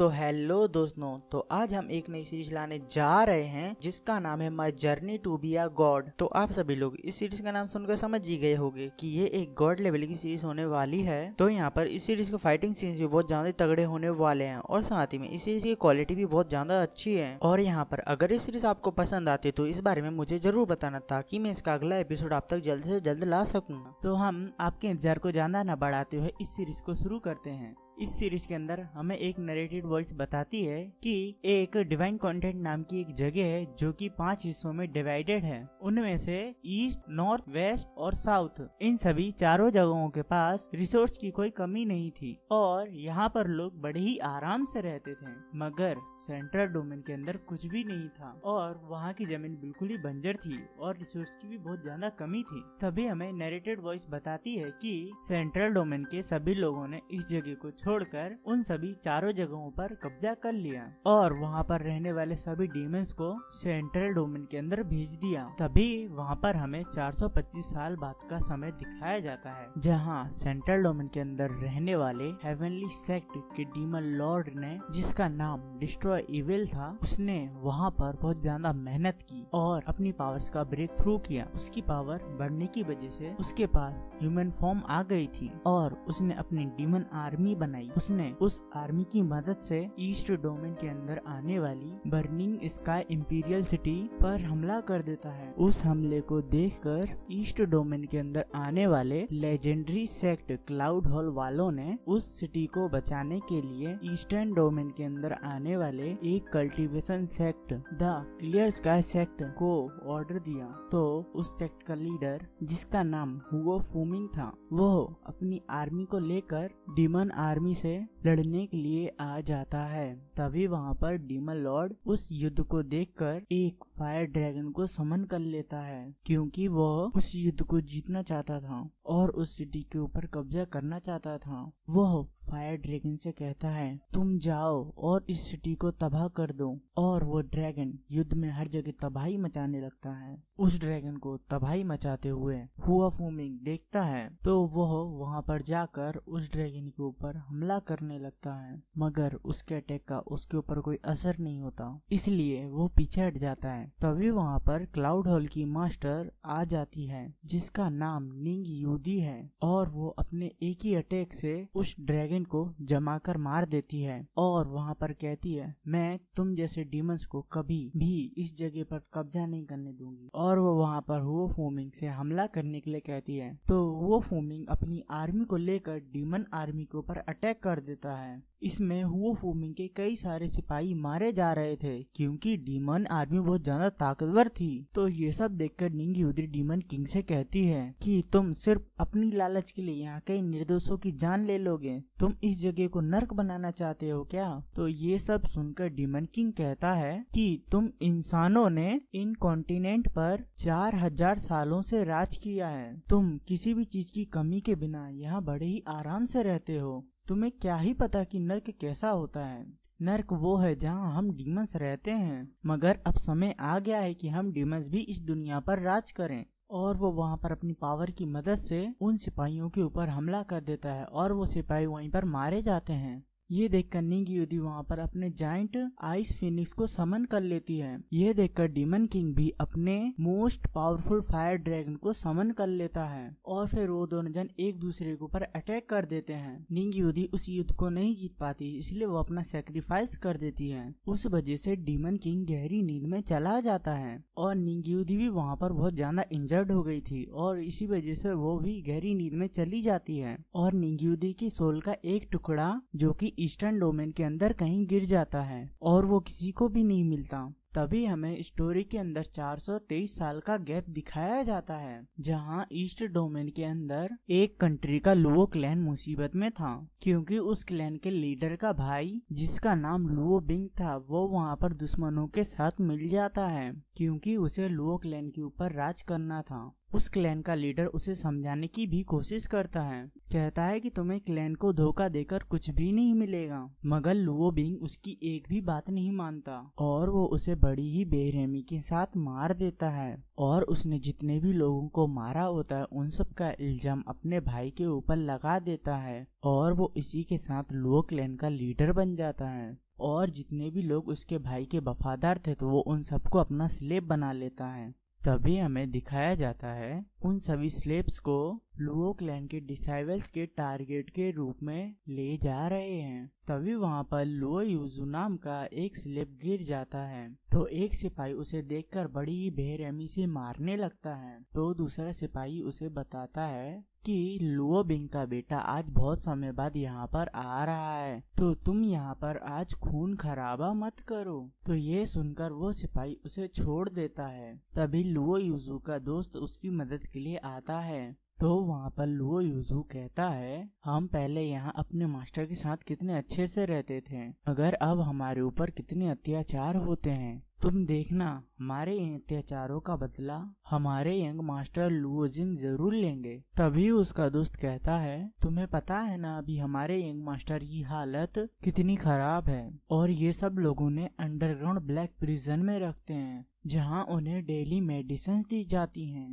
तो हेलो दोस्तों तो आज हम एक नई सीरीज लाने जा रहे हैं जिसका नाम है my journey to be a god तो आप सभी लोग इस सीरीज का नाम सुनकर समझ ही गए होंगे कि ये एक गॉड लेवल की सीरीज होने वाली है तो यहाँ पर इस सीरीज के फाइटिंग सीन्स भी बहुत ज्यादा तगड़े होने वाले हैं और साथ ही में इस सीरीज की क्वालिटी भी बहुत ज्यादा अच्छी है और यहाँ पर अगर ये सीरीज आपको पसंद आती तो इस बारे में मुझे जरूर बताना था की मैं इसका अगला एपिसोड आप तक जल्द से जल्द ला सकूँ तो हम आपके इंतजार को ज्यादा न बढ़ाते हुए इस सीरीज को शुरू करते हैं इस सीरीज के अंदर हमें एक नरेटेड वर्ड्स बताती है कि एक डिवाइन कंटेंट नाम की एक जगह है जो कि पांच हिस्सों में डिवाइडेड है उनमें से ईस्ट नॉर्थ वेस्ट और साउथ इन सभी चारों जगहों के पास रिसोर्स की कोई कमी नहीं थी और यहाँ पर लोग बड़े ही आराम से रहते थे मगर सेंट्रल डोमेन के अंदर कुछ भी नहीं था और वहाँ की जमीन बिल्कुल ही बंजर थी और रिसोर्स की भी बहुत ज्यादा कमी थी तभी हमें नरेटेड वॉइस बताती है की सेंट्रल डोमेन के सभी लोगों ने इस जगह को छोड़कर उन सभी चारों जगहों पर कब्जा कर लिया और वहाँ पर रहने वाले सभी डीमंस को सेंट्रल डोमेन के अंदर भेज दिया तभी वहाँ पर हमें 425 साल बाद का समय दिखाया जाता है जहाँ सेंट्रल डोमेन के अंदर रहने वाले हेवनली सेक्ट के डीमन लॉर्ड ने जिसका नाम डिस्ट्रॉय इविल था उसने वहाँ पर बहुत ज्यादा मेहनत की और अपनी पावर्स का ब्रेक थ्रू किया उसकी पावर बढ़ने की वजह से उसके पास ह्यूमन फॉर्म आ गई थी और उसने अपनी डीमन आर्मी बना बनाई उसने उस आर्मी की मदद से ईस्ट डोमेन के अंदर आने वाली बर्निंग स्काई इम्पीरियल सिटी पर हमला कर देता है उस हमले को देखकर ईस्ट डोमेन के अंदर आने वाले लेजेंडरी सेक्ट क्लाउड हॉल वालों ने उस सिटी को बचाने के लिए ईस्टर्न डोमेन के अंदर आने वाले एक cultivation sect the clear sky sect को ऑर्डर दिया तो उस सेक्ट का लीडर जिसका नाम हुआ फूमिंग था वो अपनी आर्मी को लेकर डिमन आर्मी आर्मी से लड़ने के लिए आ जाता है तभी वहाँ पर डीमन लॉर्ड उस युद्ध को देखकर एक फायर ड्रैगन को समन कर लेता है क्योंकि वह उस युद्ध को जीतना चाहता था और उस सिटी के ऊपर कब्जा करना चाहता था वह फायर ड्रैगन से कहता है तुम जाओ और इस सिटी को तबाह कर दो और वो ड्रैगन युद्ध में हर जगह तबाही मचाने लगता है उस ड्रैगन को तबाही मचाते हुए हुआ फूमिंग देखता है तो वह वहाँ पर जाकर उस ड्रैगन के ऊपर हमला करने लगता है मगर उसके अटैक का उसके ऊपर कोई असर नहीं होता इसलिए वो पीछे हट जाता है तभी वहाँ पर क्लाउड हॉल की मास्टर आ जाती है जिसका नाम निंग यूदी है और वो अपने एक ही अटैक से उस ड्रैगन को जमा कर मार देती है और वहाँ पर कहती है मैं तुम जैसे डीमंस को कभी भी इस जगह पर कब्जा नहीं करने दूंगी और वो वहाँ पर वो फोमिंग से हमला करने के लिए कहती है तो वो फोमिंग अपनी आर्मी को लेकर डीमन आर्मी के ऊपर अटैक कर देता है इसमें हुओ फूमिंग के कई सारे सिपाही मारे जा रहे थे क्योंकि डीमन आर्मी बहुत ज्यादा ताकतवर थी तो ये सब देखकर निंगी यूदरी डीमन किंग से कहती है कि तुम सिर्फ अपनी लालच के लिए यहाँ कई निर्दोषों की जान ले लोगे तुम इस जगह को नर्क बनाना चाहते हो क्या तो ये सब सुनकर डीमन किंग कहता है कि तुम इंसानों ने इन कॉन्टिनेंट पर चार हजार सालों से राज किया है तुम किसी भी चीज की कमी के बिना यहाँ बड़े ही आराम से रहते हो तुम्हें क्या ही पता कि नर्क कैसा होता है नर्क वो है जहाँ हम डीमंस रहते हैं मगर अब समय आ गया है कि हम डीमंस भी इस दुनिया पर राज करें और वो वहाँ पर अपनी पावर की मदद से उन सिपाहियों के ऊपर हमला कर देता है और वो सिपाही वहीं पर मारे जाते हैं ये देखकर निंग युद्धि वहाँ पर अपने जाइंट आइस फिनिक्स को समन कर लेती है यह देखकर डीमन किंग भी अपने मोस्ट पावरफुल फायर ड्रैगन को समन कर लेता है और फिर वो दोनों जन एक दूसरे के ऊपर अटैक कर देते हैं निंग युद्धि उस युद्ध को नहीं जीत पाती इसलिए वो अपना सेक्रीफाइस कर देती है उस वजह से डीमन किंग गहरी नींद में चला जाता है और निंग युद्धि भी वहाँ पर बहुत ज्यादा इंजर्ड हो गई थी और इसी वजह से वो भी गहरी नींद में चली जाती है और निंग युद्धि की सोल का एक टुकड़ा जो की ईस्टर्न डोमेन के अंदर कहीं गिर जाता है और वो किसी को भी नहीं मिलता तभी हमें स्टोरी के अंदर 423 साल का गैप दिखाया जाता है जहां ईस्ट डोमेन के अंदर एक कंट्री का लुओ क्लैन मुसीबत में था क्योंकि उस क्लैन के लीडर का भाई जिसका नाम लुओ बिंग था वो वहां पर दुश्मनों के साथ मिल जाता है क्योंकि उसे लुओ क्लैन के ऊपर राज करना था उस क्लैन का लीडर उसे समझाने की भी कोशिश करता है कहता है कि तुम्हें क्लैन को धोखा देकर कुछ भी नहीं मिलेगा मगर लुओ बिंग उसकी एक भी बात नहीं मानता और वो उसे बड़ी ही बेरहमी के साथ मार देता है और उसने जितने भी लोगों को मारा होता है उन सब का इल्जाम अपने भाई के ऊपर लगा देता है और वो इसी के साथ लुओ क्लैन का लीडर बन जाता है और जितने भी लोग उसके भाई के वफादार थे तो वो उन सबको अपना स्लेब बना लेता है तभी हमें दिखाया जाता है उन सभी स्लेब्स को लुओ क्लैन के डिसाइबल्स के टारगेट के रूप में ले जा रहे हैं तभी वहां पर लुओ यूजू नाम का एक स्लिप गिर जाता है तो एक सिपाही उसे देखकर बड़ी ही बेरहमी से मारने लगता है तो दूसरा सिपाही उसे बताता है कि लुओ बिंग का बेटा आज बहुत समय बाद यहाँ पर आ रहा है तो तुम यहाँ पर आज खून खराबा मत करो तो ये सुनकर वो सिपाही उसे छोड़ देता है तभी लुओ यूजू का दोस्त उसकी मदद के लिए आता है तो वहाँ पर लुओ यूजू कहता है हम पहले यहाँ अपने मास्टर के साथ कितने अच्छे से रहते थे अगर अब हमारे ऊपर कितने अत्याचार होते हैं तुम देखना हमारे इन अत्याचारों का बदला हमारे यंग मास्टर लुओजिंग जरूर लेंगे तभी उसका दोस्त कहता है तुम्हें पता है ना अभी हमारे यंग मास्टर की हालत कितनी खराब है और ये सब लोगों ने अंडरग्राउंड ब्लैक प्रिजन में रखते हैं जहाँ उन्हें डेली मेडिसिन दी जाती हैं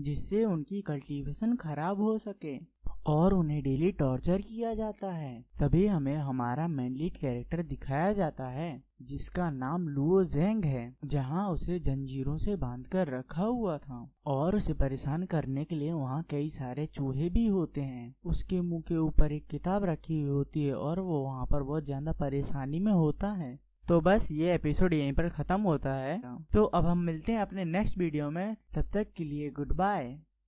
जिससे उनकी कल्टीवेशन खराब हो सके और उन्हें डेली टॉर्चर किया जाता है तभी हमें हमारा मेन लीड कैरेक्टर दिखाया जाता है जिसका नाम लुओ जेंग है जहां उसे जंजीरों से बांधकर रखा हुआ था और उसे परेशान करने के लिए वहां कई सारे चूहे भी होते हैं उसके मुंह के ऊपर एक किताब रखी हुई होती है और वो वहां पर बहुत ज्यादा परेशानी में होता है तो बस ये एपिसोड यहीं पर ख़त्म होता है हाँ। तो अब हम मिलते हैं अपने नेक्स्ट वीडियो में तब तक के लिए गुड बाय